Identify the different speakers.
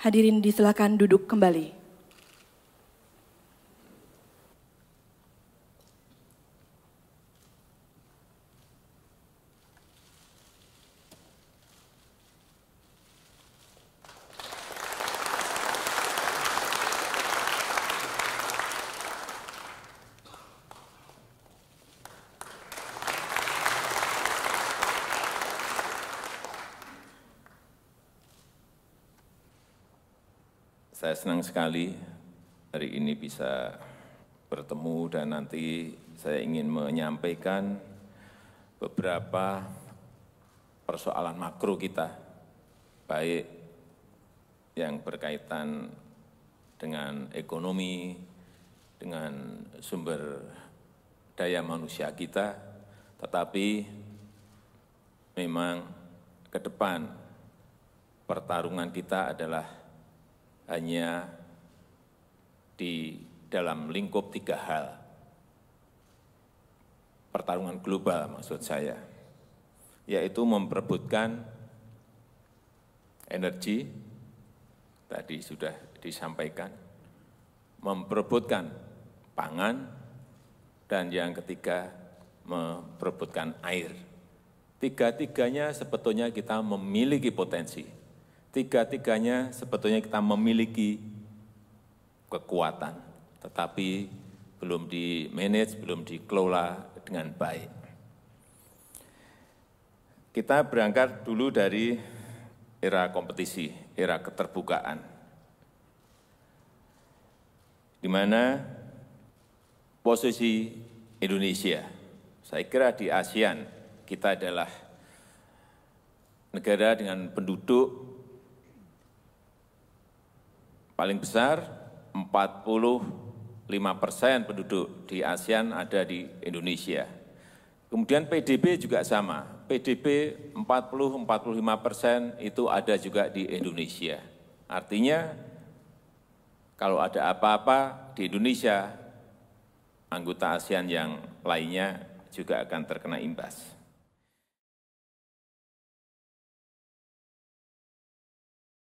Speaker 1: Hadirin disilakan duduk kembali. saya senang sekali hari ini bisa bertemu dan nanti saya ingin menyampaikan beberapa persoalan makro kita, baik yang berkaitan dengan ekonomi, dengan sumber daya manusia kita, tetapi memang ke depan pertarungan kita adalah hanya di dalam lingkup tiga hal. Pertarungan global maksud saya, yaitu memperebutkan energi, tadi sudah disampaikan, memperebutkan pangan, dan yang ketiga memperebutkan air. Tiga-tiganya sebetulnya kita memiliki potensi Tiga-tiganya sebetulnya kita memiliki kekuatan, tetapi belum di-manage, belum dikelola dengan baik. Kita berangkat dulu dari era kompetisi, era keterbukaan, di mana posisi Indonesia, saya kira di ASEAN, kita adalah negara dengan penduduk paling besar 45 persen penduduk di ASEAN ada di Indonesia. Kemudian PDB juga sama, PDB 40-45 persen itu ada juga di Indonesia. Artinya kalau ada apa-apa di Indonesia, anggota ASEAN yang lainnya juga akan terkena imbas.